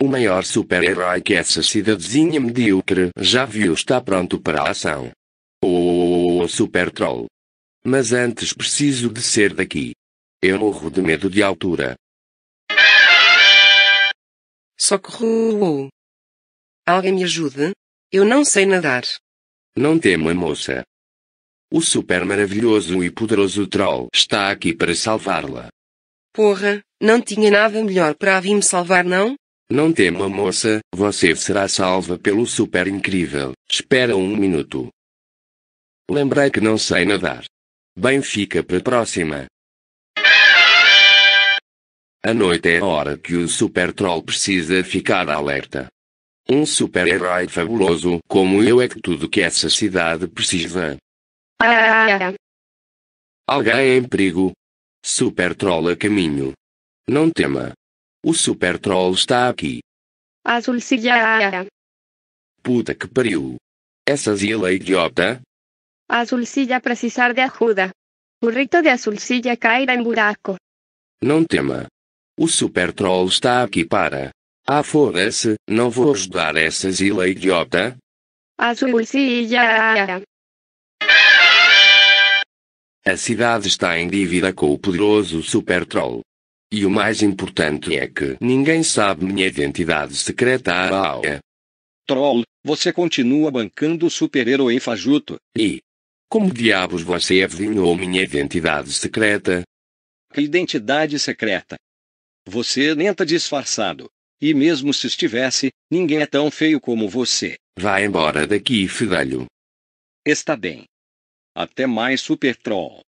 O maior super-herói que essa cidadezinha medíocre já viu está pronto para a ação. O Super Troll. Mas antes preciso descer daqui. Eu morro de medo de altura. Socorro! Alguém me ajude? Eu não sei nadar. Não a moça. O super maravilhoso e poderoso Troll está aqui para salvá-la. Porra, não tinha nada melhor para vir me salvar, não? Não tema, moça, você será salva pelo super incrível. Espera um minuto. Lembrei que não sei nadar. Bem, fica para a próxima. A noite é a hora que o super troll precisa ficar alerta. Um super-herói fabuloso como eu é que tudo que essa cidade precisa. Ah, ah, ah. Alguém em perigo, Super Troll a caminho. Não tema. O Super Troll está aqui. Azulcilla. Puta que pariu. Essa zila idiota. Azulcilla precisar de ajuda. O rito de Azulcilla cairá em buraco. Não tema. O Super Troll está aqui para. Ah, foda-se, não vou ajudar essa zila idiota. Azulcilla. A cidade está em dívida com o poderoso Super Troll. E o mais importante é que ninguém sabe minha identidade secreta Araia. Troll, você continua bancando o super-herói fajuto. E? Como diabos você adivinhou minha identidade secreta? Que identidade secreta? Você nem tá disfarçado. E mesmo se estivesse, ninguém é tão feio como você. Vá embora daqui, fedelho. Está bem. Até mais Super Troll.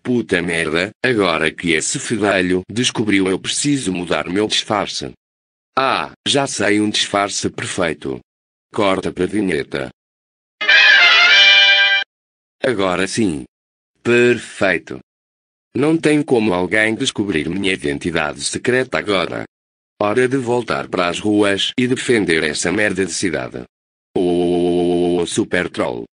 Puta merda, agora que esse fedelho descobriu eu preciso mudar meu disfarce. Ah, já sei um disfarce perfeito. Corta pra vinheta. Agora sim. Perfeito. Não tem como alguém descobrir minha identidade secreta agora. Hora de voltar para as ruas e defender essa merda de cidade. O oh, oh, oh, oh, super troll.